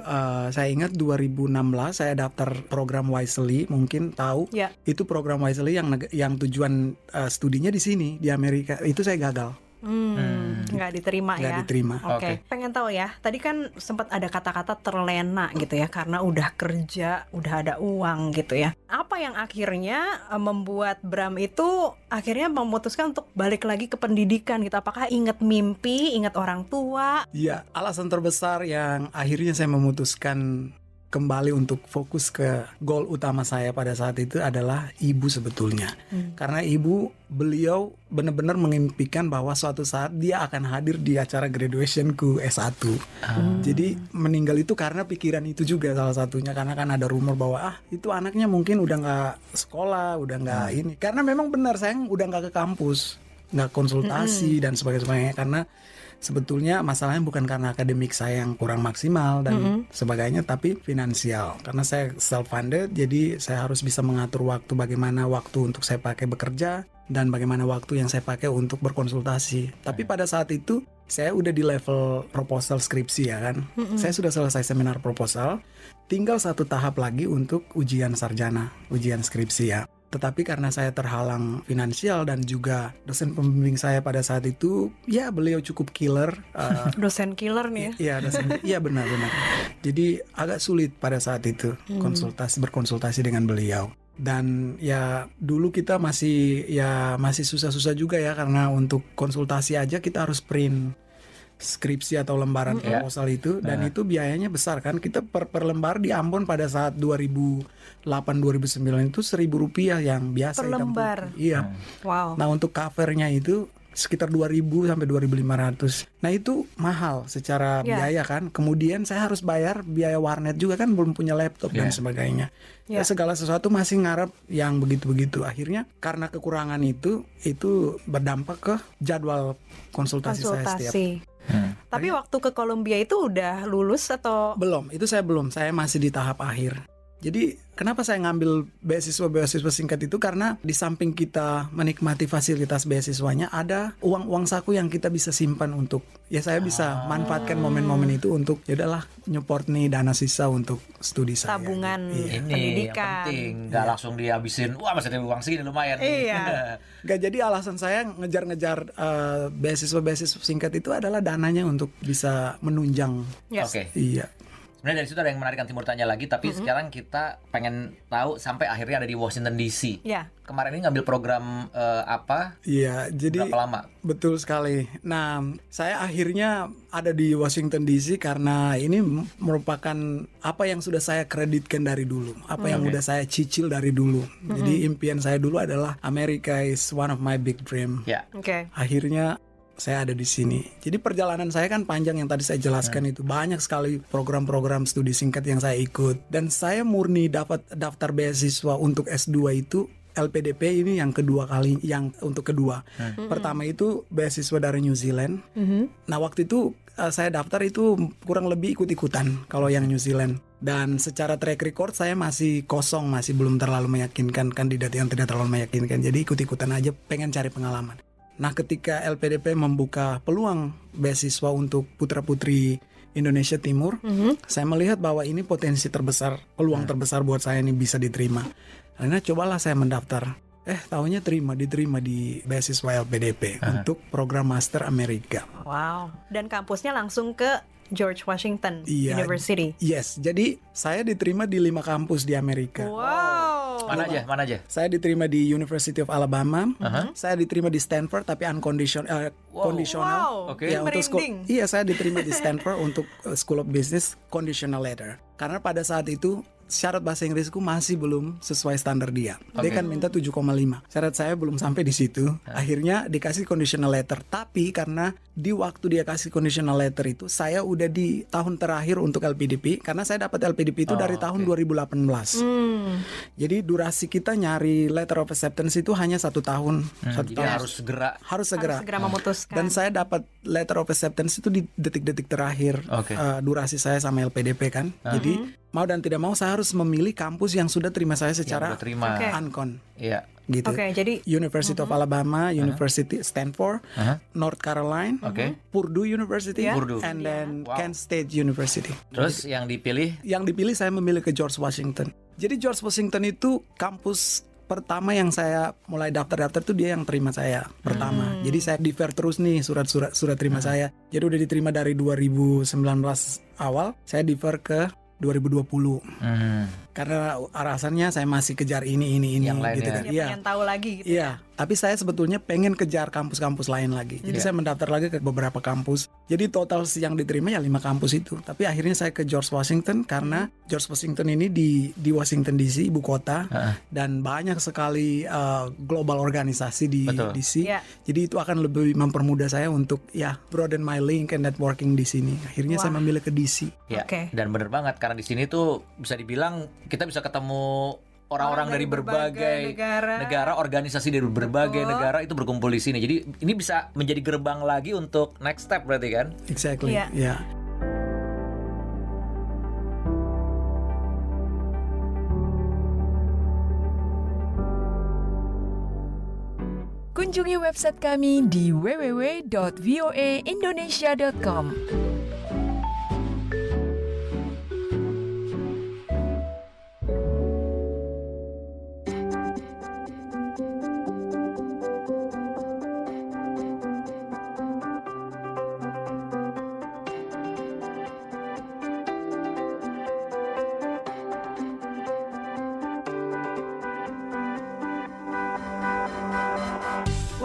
eh, saya ingat 2016 saya daftar program Wisely, mungkin tahu. Yeah. Itu program Wisely yang yang tujuan uh, studinya di sini di Amerika itu saya gagal. Hmm, hmm. nggak hmm. diterima gak ya. diterima. Oke. Okay. okay. Pengen tahu ya. Tadi kan sempat ada kata-kata terlena gitu ya karena udah kerja, udah ada uang gitu ya. Apa yang akhirnya eh, membuat Bram itu akhirnya memutuskan untuk balik lagi ke pendidikan gitu? Apakah ingat mimpi, ingat orang tua? Iya, alasan terbesar yang akhirnya saya memutuskan kembali untuk fokus ke goal utama saya pada saat itu adalah ibu sebetulnya. Hmm. Karena ibu beliau benar-benar mengimpikan bahwa suatu saat dia akan hadir di acara graduationku S1. Hmm. Ah. Jadi meninggal itu karena pikiran itu juga salah satunya karena kan ada rumor bahwa ah itu anaknya mungkin udah nggak sekolah, udah nggak hmm. ini. Karena memang benar sayang udah nggak ke kampus, nggak konsultasi hmm. dan sebagainya karena sebetulnya masalahnya bukan karena akademik saya yang kurang maksimal dan mm -hmm. sebagainya tapi finansial karena saya self funded jadi saya harus bisa mengatur waktu bagaimana waktu untuk saya pakai bekerja dan bagaimana waktu yang saya pakai untuk berkonsultasi tapi pada saat itu saya udah di level proposal skripsi ya kan mm -hmm. saya sudah selesai seminar proposal tinggal satu tahap lagi untuk ujian sarjana ujian skripsi ya tetapi karena saya terhalang finansial dan juga dosen pembimbing saya pada saat itu, ya beliau cukup killer. Uh, dosen killer nih. ya iya, dosen. Iya benar-benar. Jadi agak sulit pada saat itu hmm. konsultasi berkonsultasi dengan beliau dan ya dulu kita masih ya masih susah-susah juga ya karena untuk konsultasi aja kita harus print skripsi atau lembaran hmm. proposal yeah. itu dan yeah. itu biayanya besar kan kita per, per lembar di Ambon pada saat 2008 2009 itu seribu rupiah yang biasa per lembar iya mm. wow nah untuk covernya itu sekitar 2000 sampai 2500. Nah, itu mahal secara yeah. biaya kan. Kemudian saya harus bayar biaya warnet juga kan belum punya laptop yeah. dan iya. sebagainya. Yeah. Ya segala sesuatu masih ngarep yang begitu-begitu. Akhirnya karena kekurangan itu itu berdampak ke jadwal konsultasi, konsultasi. saya setiap tapi waktu ke Kolombia itu udah lulus atau belum? Itu saya belum. Saya masih di tahap akhir. Jadi kenapa saya ngambil beasiswa-beasiswa singkat itu karena di samping kita menikmati fasilitas beasiswanya ada uang-uang saku yang kita bisa simpan untuk ya saya bisa ah. manfaatkan momen-momen itu untuk ya udahlah nyupport nih dana sisa untuk studi saya. Tabungan iya. ini pendidikan. yang penting iya. nggak iya. langsung dihabisin wah masih ada uang segini lumayan. Iya. Gak jadi alasan saya ngejar-ngejar uh, beasiswa-beasiswa singkat itu adalah dananya untuk bisa menunjang. Yes. Oke. Okay. Iya. Kemudian dari situ ada yang menarik nanti mau tanya lagi, tapi mm -hmm. sekarang kita pengen tahu sampai akhirnya ada di Washington DC. Yeah. Kemarin ini ngambil program uh, apa? Iya, yeah, jadi berapa lama? Betul sekali. Nah, saya akhirnya ada di Washington DC karena ini merupakan apa yang sudah saya kreditkan dari dulu, apa mm. yang sudah saya cicil dari dulu. Mm -hmm. Jadi impian saya dulu adalah Amerika is one of my big dream. Ya. Yeah. Oke. Okay. Akhirnya saya ada di sini. Jadi perjalanan saya kan panjang yang tadi saya jelaskan ya. itu banyak sekali program-program studi singkat yang saya ikut dan saya murni dapat daftar beasiswa untuk S2 itu LPDP ini yang kedua kali yang untuk kedua. Hmm. Pertama itu beasiswa dari New Zealand. Hmm. Nah, waktu itu eh, saya daftar itu kurang lebih ikut-ikutan kalau yang New Zealand. Dan secara track record saya masih kosong, masih belum terlalu meyakinkan kandidat yang tidak terlalu meyakinkan. Jadi ikut-ikutan aja pengen cari pengalaman. Nah, ketika LPDP membuka peluang beasiswa untuk putra-putri Indonesia Timur, mm -hmm. saya melihat bahwa ini potensi terbesar, peluang nah. terbesar buat saya ini bisa diterima. Karena cobalah saya mendaftar. Eh, tahunya terima, diterima di beasiswa LPDP uh. untuk program master Amerika. Wow. Dan kampusnya langsung ke George Washington iya, University. Yes. Jadi saya diterima di lima kampus di Amerika. Wow. Mana aja? Mana aja? Saya diterima di University of Alabama. Uh-huh. Saya diterima di Stanford tapi unconditional uh, eh, wow. conditional. Wow. Okay. Ya, untuk school, iya, saya diterima di Stanford untuk eh, School of Business conditional letter. Karena pada saat itu syarat bahasa Inggrisku masih belum sesuai standar dia. Okay. Dia kan minta 7,5. Syarat saya belum sampai di situ. Akhirnya dikasih conditional letter. Tapi karena di waktu dia kasih conditional letter itu saya udah di tahun terakhir untuk LPDP karena saya dapat LPDP itu oh, dari tahun okay. 2018. Hmm. Jadi durasi kita nyari letter of acceptance itu hanya satu tahun. Hmm, satu jadi tahun. harus segera. Harus segera. Harus segera nah, memutuskan. Dan saya dapat letter of acceptance itu di detik-detik terakhir okay. uh, eh, durasi saya sama LPDP kan. -huh. Jadi hmm. mau dan tidak mau saya harus memilih kampus yang sudah terima saya secara terima. ankon. Iya. Gitu. Oke, okay, jadi University uh -huh. of mhm. Alabama, University uh -huh. Stanford, uh -huh. North Carolina, okay. Purdue University, yeah. Purdue. and iya. then wow. Kent State University. Terus jadi, yang dipilih? Yang dipilih saya memilih ke George Washington. Jadi George Washington itu kampus pertama yang saya mulai daftar-daftar tuh dia yang terima saya pertama. Hmm. Jadi saya diver terus nih surat-surat surat terima hmm. saya. Jadi udah diterima dari 2019 awal, saya diver ke 2020. Hmm karena alasannya saya masih kejar ini ini ini yang lain gitu kan. Iya. Pengen tahu lagi gitu. Iya. Ya. Tapi saya sebetulnya pengen kejar kampus-kampus lain lagi. Jadi yeah. saya mendaftar lagi ke beberapa kampus. Jadi total yang diterima ya lima kampus itu. Tapi akhirnya saya ke George Washington karena George Washington ini di di Washington DC ibu kota uh -huh. dan banyak sekali uh, global organisasi di Betul. DC. Yeah. Jadi itu akan lebih mempermudah saya untuk ya broaden my link and networking di sini. Akhirnya Wah. saya memilih ke DC. Ya. Okay. Dan benar banget karena di sini tuh bisa dibilang kita bisa ketemu orang-orang dari, dari berbagai, berbagai negara. negara, organisasi dari berbagai Betul. negara itu berkumpul di sini. Jadi ini bisa menjadi gerbang lagi untuk next step berarti kan? Exactly. Iya. Ya. Yeah. Yeah. Kunjungi website kami di www.voaindonesia.com.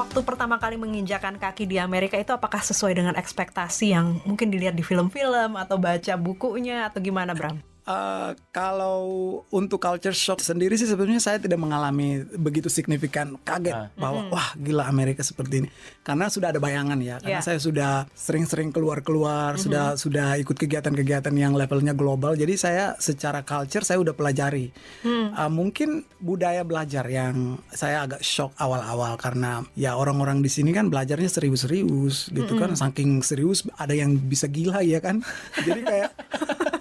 waktu pertama kali menginjakan kaki di Amerika itu apakah sesuai dengan ekspektasi yang mungkin dilihat di film-film atau baca bukunya atau gimana Bram? Eh, kalau untuk culture shock sendiri sih sebenarnya saya tidak mengalami begitu signifikan kaget uh. bahwa mm wah gila Amerika seperti ini karena sudah ada bayangan ya karena yeah. saya sudah sering-sering keluar-keluar mm -hmm. sudah sudah ikut kegiatan-kegiatan yang levelnya global jadi saya secara culture saya udah pelajari mm. uh, mungkin budaya belajar yang saya agak shock awal-awal karena ya orang-orang di sini kan belajarnya serius-serius gitu mm -hmm. kan saking serius ada yang bisa gila ya kan jadi kayak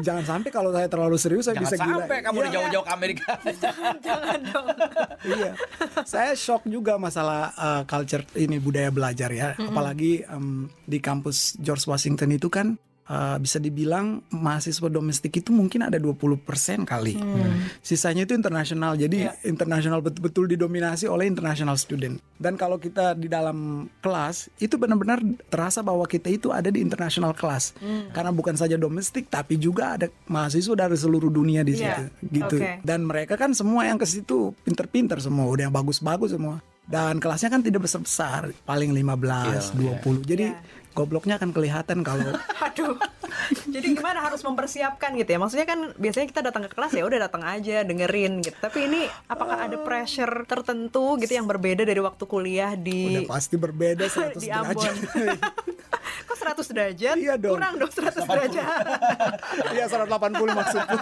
jangan sampai kalau saya terlalu serius saya jangan bisa sampai gila. kamu ya. jauh-jauh ke Amerika. jangan, jangan dong. iya. Saya shock juga masalah uh, culture ini budaya belajar ya. Mm -hmm. Apalagi um, di kampus George Washington itu kan uh, bisa dibilang mahasiswa domestik itu mungkin ada 20% kali. Hmm. Sisanya itu internasional. Jadi yeah. internasional betul-betul didominasi oleh international student. Dan kalau kita di dalam kelas itu benar-benar terasa bahwa kita itu ada di international kelas. Hmm. Karena bukan saja domestik tapi juga ada mahasiswa dari seluruh dunia di yeah. situ gitu. Okay. Dan mereka kan semua yang ke situ pinter-pinter semua, udah bagus-bagus semua dan kelasnya kan tidak besar besar paling 15 yeah, 20 yeah. jadi yeah gobloknya akan kelihatan kalau aduh jadi gimana harus mempersiapkan gitu ya maksudnya kan biasanya kita datang ke kelas ya udah datang aja dengerin gitu tapi ini apakah ada pressure tertentu gitu yang berbeda dari waktu kuliah di udah pasti berbeda 100 di Ambon. derajat kok 100 derajat iya dong. kurang dong 100 derajat iya 180 maksudku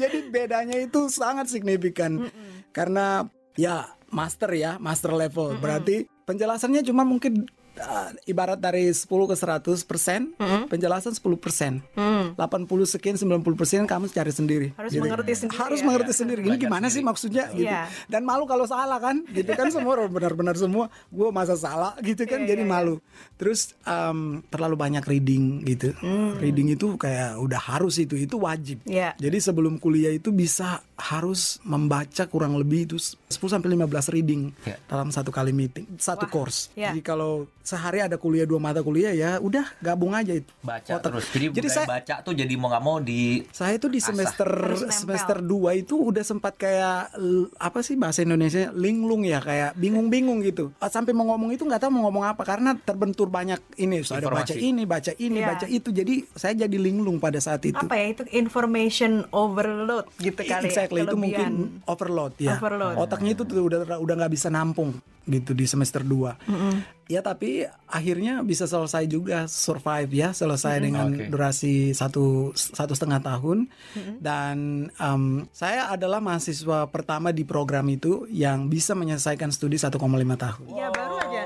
jadi bedanya itu sangat signifikan mm -mm. karena ya master ya master level mm -mm. berarti penjelasannya cuma mungkin uh, ibarat dari 10 ke 100 persen, mm -hmm. penjelasan 10 persen, mm. 80 sekian 90 persen kamu cari sendiri. Harus gitu. mengerti sendiri. Harus ya. mengerti ya. sendiri. Ini gimana sendiri. sih maksudnya? Gitu. Iya. Dan malu kalau salah kan, gitu kan semua benar-benar semua. Gue masa salah gitu kan, yeah, jadi yeah, iya. malu. Terus um, terlalu banyak reading gitu. Mm. Reading itu kayak udah harus itu, itu wajib. Yeah. Jadi sebelum kuliah itu bisa harus membaca kurang lebih itu 10 sampai 15 reading yeah. dalam satu kali meeting, satu Wah. course. Yeah. Jadi kalau sehari ada kuliah dua mata kuliah ya udah gabung aja itu baca otak. terus jadi, jadi saya baca tuh jadi mau nggak mau di saya itu di semester semester dua itu udah sempat kayak apa sih bahasa Indonesia linglung ya kayak bingung-bingung gitu sampai mau ngomong itu nggak tahu mau ngomong apa karena terbentur banyak ini so, ada baca ini baca ini yeah. baca itu jadi saya jadi linglung pada saat itu apa ya itu information overload gitu kali ya, exactly, ya, itu mungkin overload ya overload. otaknya itu tuh udah udah nggak bisa nampung gitu di semester 2 mm -hmm. ya tapi akhirnya bisa selesai juga survive ya selesai mm -hmm. dengan okay. durasi satu satu setengah tahun mm -hmm. dan um, saya adalah mahasiswa pertama di program itu yang bisa menyelesaikan studi 1,5 tahun iya, aja ya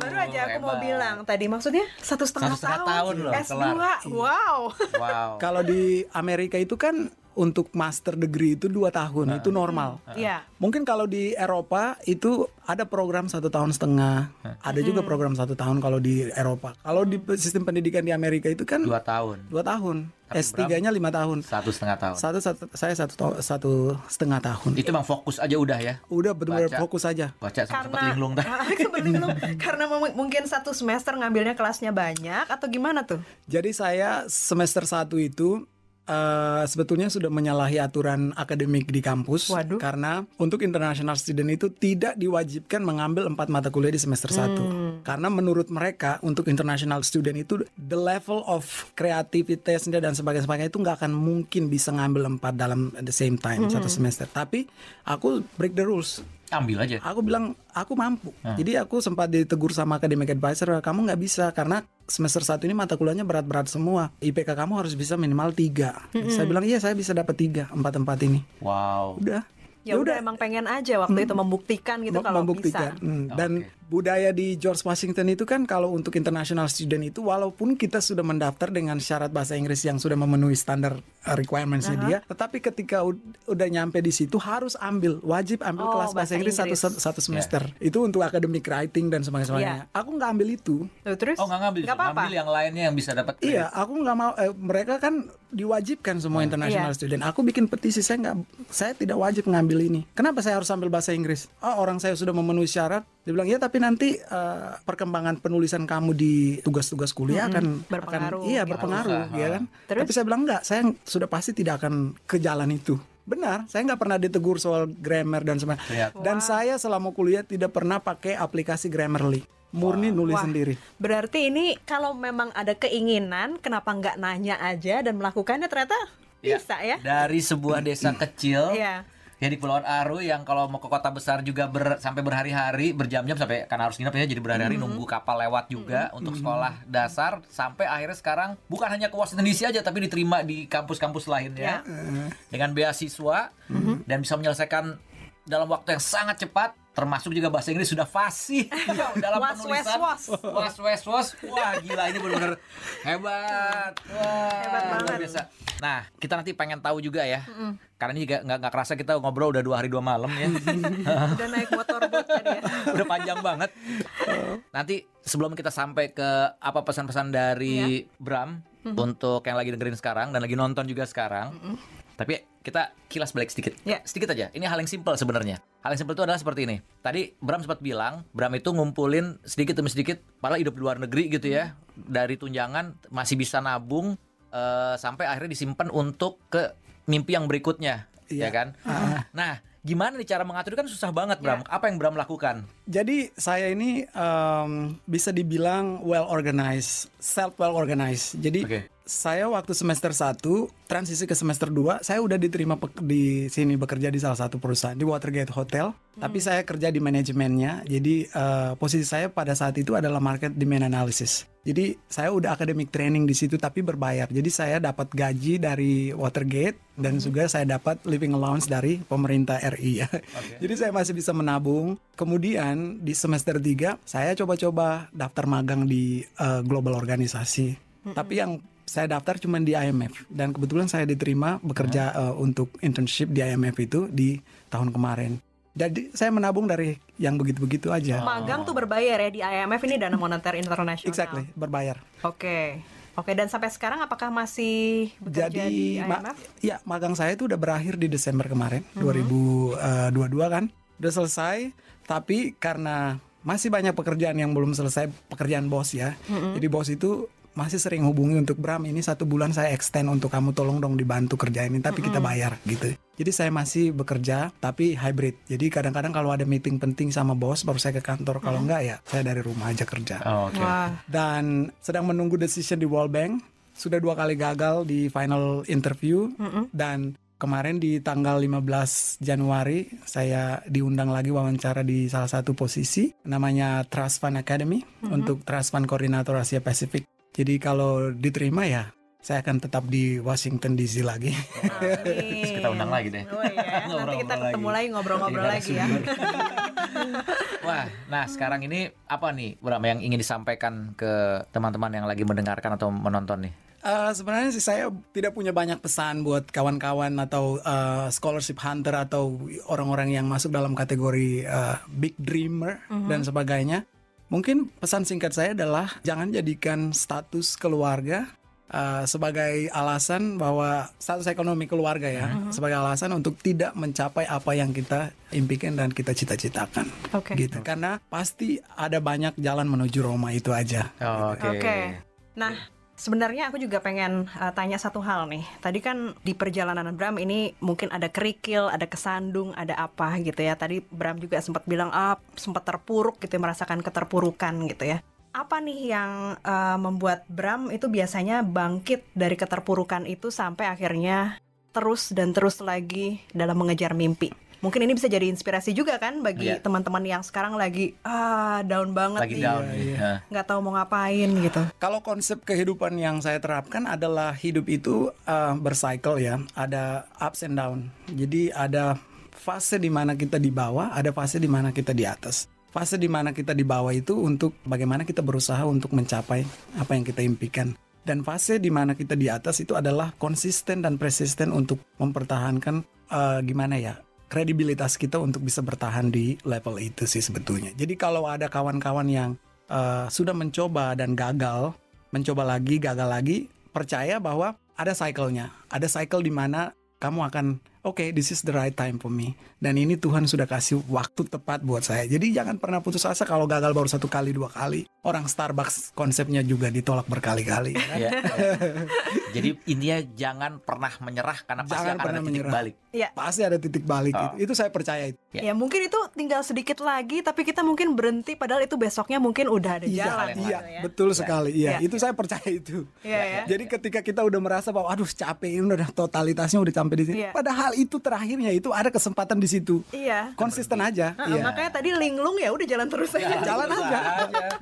baru aja aku mau bilang tadi maksudnya satu setengah, satu setengah tahun, tahun loh, S2 kelar. wow wow kalau di Amerika itu kan untuk master degree itu dua tahun nah. itu normal. Nah. Iya. Hmm. Mungkin kalau di Eropa itu ada program satu tahun setengah, nah. ada juga hmm. program satu tahun kalau di Eropa. Kalau di sistem pendidikan di Amerika itu kan dua tahun. Dua tahun. S3-nya lima tahun. Satu setengah tahun. Satu, satu saya satu satu setengah tahun. Itu memang fokus aja udah ya. Udah benar-benar fokus aja. Baca karena, linglung dah. karena mungkin satu semester ngambilnya kelasnya banyak atau gimana tuh? Jadi saya semester satu itu uh, sebetulnya sudah menyalahi aturan akademik di kampus Waduh. karena untuk international student itu tidak diwajibkan mengambil empat mata kuliah di semester hmm. 1 karena menurut mereka untuk international student itu the level of kreativitasnya dan sebagainya, sebagainya itu nggak akan mungkin bisa ngambil empat dalam the same time hmm. satu semester tapi aku break the rules ambil aja aku bilang aku mampu hmm. jadi aku sempat ditegur sama academic advisor kamu nggak bisa karena semester satu ini mata kuliahnya berat-berat semua IPK kamu harus bisa minimal tiga hmm. saya bilang iya saya bisa dapat tiga empat empat ini wow udah ya udah emang pengen aja waktu hmm. itu membuktikan gitu kalau membuktikan. bisa. Hmm. Dan okay budaya di George Washington itu kan kalau untuk international student itu walaupun kita sudah mendaftar dengan syarat bahasa Inggris yang sudah memenuhi standar eh, requirementsnya uh -huh. dia, tetapi ketika udah nyampe di situ harus ambil wajib ambil oh, kelas bahasa, bahasa Inggris, Inggris. Satu, satu ya. semester. Yeah. Itu untuk academic writing dan sebagainya. Yeah. Aku nggak ambil itu. Terus? Oh nggak ngambil. Gak apa-apa. Ambil yang lainnya yang bisa dapat. Iya, aku nggak mau. Eh, mereka kan diwajibkan semua hmm. international yeah. student. Aku bikin petisi saya nggak, saya tidak wajib ngambil ini. Kenapa saya harus ambil bahasa Inggris? Oh orang saya sudah memenuhi syarat dia bilang ya tapi nanti uh, perkembangan penulisan kamu di tugas-tugas kuliah akan berpengaruh. Akan, iya gitu. berpengaruh, usaha. ya kan. Terus? Tapi saya bilang enggak, saya sudah pasti tidak akan ke jalan itu. Benar, saya nggak pernah ditegur soal grammar dan semacam iya. Wow. Dan saya selama kuliah tidak pernah pakai aplikasi Grammarly murni wow. nulis Wah, sendiri. Berarti ini kalau memang ada keinginan, kenapa nggak nanya aja dan melakukannya ternyata ya, bisa ya? Dari sebuah desa mm. kecil, iya ya di pulauan Aru yang kalau mau ke kota besar juga ber, sampai berhari-hari berjam-jam sampai karena harus nginep ya jadi berhari-hari mm -hmm. nunggu kapal lewat juga mm -hmm. untuk mm-hmm. sekolah dasar sampai akhirnya sekarang bukan hanya ke Washington DC aja tapi diterima di kampus-kampus lainnya yeah. Mm-hmm. dengan beasiswa mm -hmm. dan bisa menyelesaikan dalam waktu yang sangat cepat termasuk juga bahasa Inggris sudah fasih iya, dalam was, penulisan was was was was wah gila ini benar-benar hebat wah hebat banget biasa nah kita nanti pengen tahu juga ya mm hmm karena ini juga nggak kerasa kita ngobrol udah dua hari dua malam ya udah naik motor bot ya udah panjang banget nanti sebelum kita sampai ke apa pesan-pesan dari yeah. Bram untuk yang lagi dengerin sekarang dan lagi nonton juga sekarang mm -hmm. Tapi kita kilas balik sedikit. Yeah. Sedikit aja. Ini hal yang simpel sebenarnya. Hal yang simpel itu adalah seperti ini. Tadi Bram sempat bilang, Bram itu ngumpulin sedikit demi sedikit, padahal hidup di luar negeri gitu ya. Dari tunjangan masih bisa nabung uh, sampai akhirnya disimpan untuk ke mimpi yang berikutnya, yeah. ya iya. kan? Uh. Nah, gimana nih cara mengatur kan susah banget Bram. Yeah. Apa yang Bram lakukan? Jadi saya ini um, bisa dibilang well organized, self well organized. Jadi okay saya waktu semester 1 transisi ke semester 2 saya udah diterima di sini bekerja di salah satu perusahaan di Watergate Hotel hmm. tapi saya kerja di manajemennya jadi uh, posisi saya pada saat itu adalah market demand analysis jadi saya udah academic training di situ tapi berbayar jadi saya dapat gaji dari Watergate dan hmm. juga saya dapat living allowance dari pemerintah RI ya okay. jadi saya masih bisa menabung kemudian di semester 3 saya coba-coba daftar magang di uh, global organisasi hmm. tapi yang saya daftar cuma di IMF dan kebetulan saya diterima bekerja hmm. uh, untuk internship di IMF itu di tahun kemarin. Jadi saya menabung dari yang begitu-begitu aja. Oh. Magang tuh berbayar ya di IMF ini Dana Moneter Internasional. Exactly, berbayar. Oke. Okay. Oke, dan sampai sekarang apakah masih bekerja Jadi, di IMF? Ma ya, magang saya itu udah berakhir di Desember kemarin, mm-hmm. 2022 eh, kan. Udah selesai, tapi karena masih banyak pekerjaan yang belum selesai, pekerjaan bos ya. Mm-hmm. Jadi bos itu masih sering hubungi untuk Bram ini satu bulan saya extend untuk kamu tolong dong dibantu kerjain ini tapi mm -hmm. kita bayar gitu. Jadi saya masih bekerja tapi hybrid. Jadi kadang-kadang kalau ada meeting penting sama bos baru saya ke kantor. Kalau mm -hmm. enggak ya saya dari rumah aja kerja. Oh, okay. Wow. Dan sedang menunggu decision di World Bank. Sudah dua kali gagal di final interview mm -hmm. dan kemarin di tanggal 15 Januari saya diundang lagi wawancara di salah satu posisi namanya Trust Fund Academy mm -hmm. untuk Trust Fund Koordinator Asia Pasifik jadi kalau diterima ya saya akan tetap di Washington DC lagi. Terus kita undang lagi deh. Oh, iya. Nanti kita ketemu lagi ngobrol-ngobrol iya, lagi ya. Wah, nah sekarang ini apa nih Bram yang ingin disampaikan ke teman-teman yang lagi mendengarkan atau menonton nih? Uh, sebenarnya sih saya tidak punya banyak pesan buat kawan-kawan atau uh, scholarship hunter atau orang-orang yang masuk dalam kategori uh, big dreamer uh mhm. -huh. dan sebagainya. Mungkin pesan singkat saya adalah jangan jadikan status keluarga uh, sebagai alasan bahwa status ekonomi keluarga ya uh-huh. sebagai alasan untuk tidak mencapai apa yang kita impikan dan kita cita-citakan. Oke. Okay. Gitu. Karena pasti ada banyak jalan menuju Roma itu aja. Oh, Oke. Okay. Okay. Nah, Sebenarnya aku juga pengen uh, tanya satu hal nih. Tadi kan di perjalanan Bram ini mungkin ada kerikil, ada kesandung, ada apa gitu ya. Tadi Bram juga sempat bilang ah sempat terpuruk gitu, ya, merasakan keterpurukan gitu ya. Apa nih yang uh, membuat Bram itu biasanya bangkit dari keterpurukan itu sampai akhirnya terus dan terus lagi dalam mengejar mimpi? mungkin ini bisa jadi inspirasi juga kan bagi yeah. teman-teman yang sekarang lagi ah down banget lagi nih, down yeah. Iya. nggak tahu mau ngapain gitu kalau konsep kehidupan yang saya terapkan adalah hidup itu uh, bercycle ya ada ups and down jadi ada fase di mana kita di bawah ada fase di mana kita di atas fase di mana kita di bawah itu untuk bagaimana kita berusaha untuk mencapai apa yang kita impikan dan fase di mana kita di atas itu adalah konsisten dan persisten untuk mempertahankan uh, gimana ya kredibilitas kita untuk bisa bertahan di level itu sih sebetulnya. Jadi kalau ada kawan-kawan yang uh, sudah mencoba dan gagal, mencoba lagi, gagal lagi, percaya bahwa ada cycle-nya. Ada cycle di mana kamu akan oke, okay, this is the right time for me. Dan ini Tuhan sudah kasih waktu tepat buat saya. Jadi jangan pernah putus asa kalau gagal baru satu kali, dua kali orang Starbucks konsepnya juga ditolak berkali-kali. Kan? Ya, Jadi intinya jangan pernah menyerah karena pasti jangan akan pernah ada titik menyerah. balik. Ya. Pasti ada titik balik. Oh. Itu, itu saya percaya. Itu. Ya. ya mungkin itu tinggal sedikit lagi, tapi kita mungkin berhenti. Padahal itu besoknya mungkin udah ada ya, jalan. Iya, gitu ya. betul ya. sekali. Iya, ya. itu iya. saya percaya itu. Ya, ya. Jadi ketika kita udah merasa bahwa aduh capek ini udah totalitasnya udah sampai di sini. Ya. Padahal itu terakhirnya itu ada kesempatan di situ. Iya. Konsisten aja. Uh Makanya tadi linglung ya udah jalan terus aja. Jalan aja.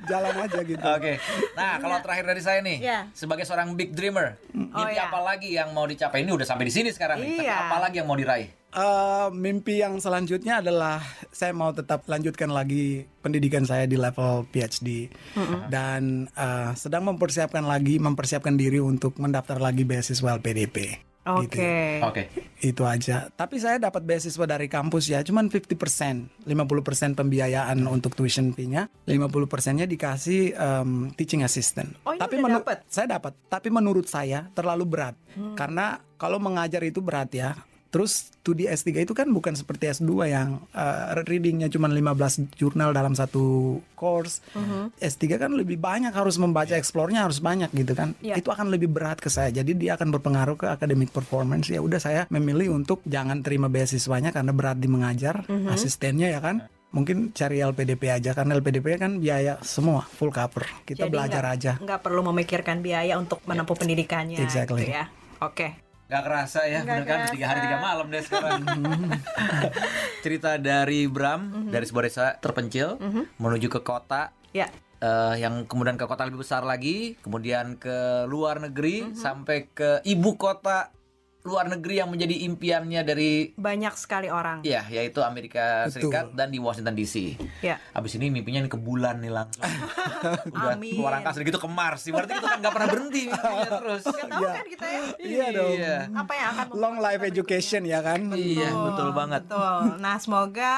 jalan aja gitu. Oke. Okay. Nah, iya. kalau terakhir dari saya nih, yeah. sebagai seorang big dreamer, mm. oh, mimpi yeah. apa lagi yang mau dicapai? Ini udah sampai di sini sekarang nih. Tapi iya. apa lagi yang mau diraih? Uh, mimpi yang selanjutnya adalah saya mau tetap lanjutkan lagi pendidikan saya di level PhD mm -hmm. dan uh, sedang mempersiapkan lagi mempersiapkan diri untuk mendaftar lagi beasiswa LPDP. Gitu ya. Oke. Okay. Gitu. Oke. Okay. Itu aja. Tapi saya dapat beasiswa dari kampus ya, cuman 50%, 50% pembiayaan untuk tuition fee-nya, 50%-nya dikasih um, teaching assistant. Oh, iya. Tapi menurut Saya dapat. Tapi menurut saya terlalu berat. Hmm. Karena kalau mengajar itu berat ya. Terus studi S3 itu kan bukan seperti S2 yang uh, readingnya cuma 15 jurnal dalam satu course. Uh-huh. Mm-hmm. S3 kan lebih banyak harus membaca iya. explore-nya harus banyak gitu kan. Yeah. Itu akan lebih berat ke saya. Jadi dia akan berpengaruh ke academic performance. Ya udah saya memilih untuk jangan terima beasiswanya karena berat di mengajar, uh-huh. asistennya ya kan mungkin cari LPDP aja karena LPDP kan biaya semua full cover kita Jadi belajar gak, aja nggak perlu memikirkan biaya untuk menempuh yeah. pendidikannya exactly. gitu ya oke okay. Gak kerasa ya, Gak bener kerasa. kan? Tiga hari tiga malam deh sekarang. Mhm. Cerita dari Bram mm -hmm. dari sebuah desa terpencil mm -hmm. menuju ke kota. Ya. Yeah. Uh, yang kemudian ke kota lebih besar lagi, kemudian ke luar negeri mm -hmm. sampai ke ibu kota luar negeri yang menjadi impiannya dari banyak sekali orang. Iya, yaitu Amerika Betul. Serikat dan di Washington DC. Iya. Habis ini mimpinya ini ke bulan nih langsung. Udah Amin. Luar angkasa gitu ke Mars. Berarti kita kan nggak pernah berhenti mimpinya terus. Kan tahu ya. kan kita ya. Iya, iya. dong. Iya. Apa yang akan long life education ya kan? Iya, betul, iya, betul banget. Betul. Nah, semoga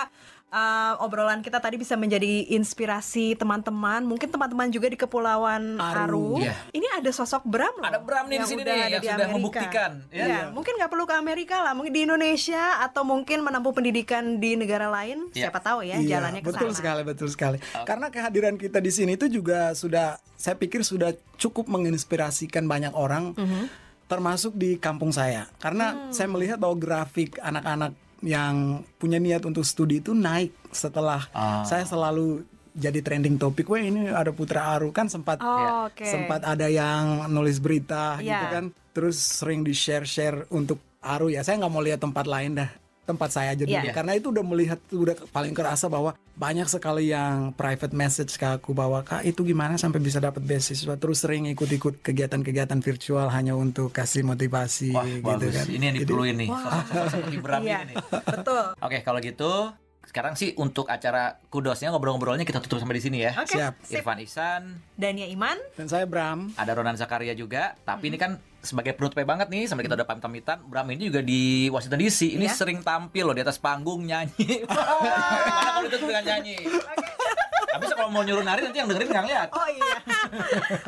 uh, obrolan kita tadi bisa menjadi inspirasi teman-teman, mungkin teman-teman juga di Kepulauan Aru. Aru. Ya. Ini ada sosok Bram loh. Ada Bram nih di sini nih yang sudah Amerika. membuktikan. Ya, ya. ya. mungkin nggak perlu ke Amerika lah, mungkin di Indonesia atau mungkin menempuh pendidikan di negara lain. Ya. Siapa tahu ya, ya jalannya ke Betul sekali, betul sekali. Okay. Karena kehadiran kita di sini itu juga sudah, saya pikir sudah cukup menginspirasikan banyak orang. Mm -hmm termasuk di kampung saya karena hmm. saya melihat bahwa grafik anak-anak yang punya niat untuk studi itu naik setelah ah. saya selalu jadi trending topik, wah ini ada Putra Aru kan sempat oh, ya. okay. sempat ada yang nulis berita yeah. gitu ya. kan, terus sering di share share untuk Aru ya, saya nggak mau lihat tempat lain dah tempat saya aja dulu yeah. karena itu udah melihat udah paling kerasa bahwa banyak sekali yang private message ke aku bahwa kak itu gimana sampai bisa dapat beasiswa terus sering ikut-ikut kegiatan-kegiatan virtual hanya untuk kasih motivasi Wah, gitu bagus. kan ini yang diperluin nih sosok-sosok berat iya, ini betul oke kalau gitu sekarang sih untuk acara kudosnya ngobrol-ngobrolnya kita tutup sampai di sini ya. Okay. Siap. Irfan Ihsan, Dania Iman, dan saya Bram. Ada Ronan Zakaria juga, tapi mm -hmm. ini kan sebagai penutupnya banget nih sampai kita hmm. udah pamit pamitan Bram ini juga di Washington DC ini yeah. sering tampil loh di atas panggung nyanyi mana kalau itu dengan nyanyi Tapi kalau mau nyuruh nari nanti yang dengerin nggak lihat. Oh iya.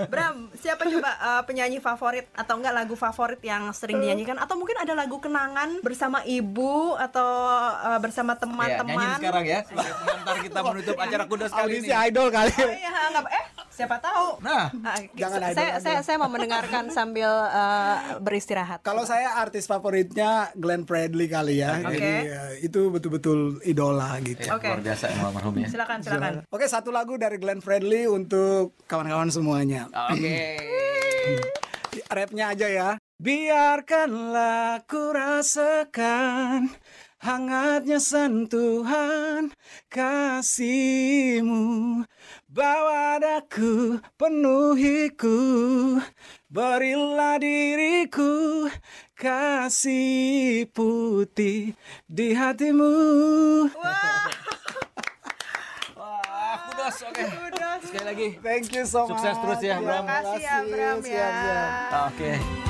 Bram, siapa coba uh, penyanyi favorit atau enggak lagu favorit yang sering dinyanyikan atau mungkin ada lagu kenangan bersama ibu atau uh, bersama iya, teman-teman. Ya, nyanyi sekarang ya. mengantar kita menutup iya. acara kuda sekali ini. idol kali. Oh, iya, enggak, eh Siapa tahu. Nah, ah, gitu. jangan idol, saya, saya mau mendengarkan sambil uh, beristirahat. Kalau saya artis favoritnya Glenn Fredly kali ya. Okay. Jadi uh, itu betul-betul idola gitu. Ya, okay. Luar biasa almarhum ya. Silakan, silakan. silakan. Oke, satu lagu dari Glenn Fredly untuk kawan-kawan semuanya. Ah, oke. Okay. Rapnya aja ya. Biarkanlah ku rasakan hangatnya sentuhan kasihmu Bawa daku, penuhiku, berilah diriku kasih putih di hatimu. Wah, Wah kudos, oke. Okay. Sekali lagi. Thank you so much. Sukses terus ya, ya, Bram. Terima kasih, Abram, ya, Bram ya. ya. Oke. Okay.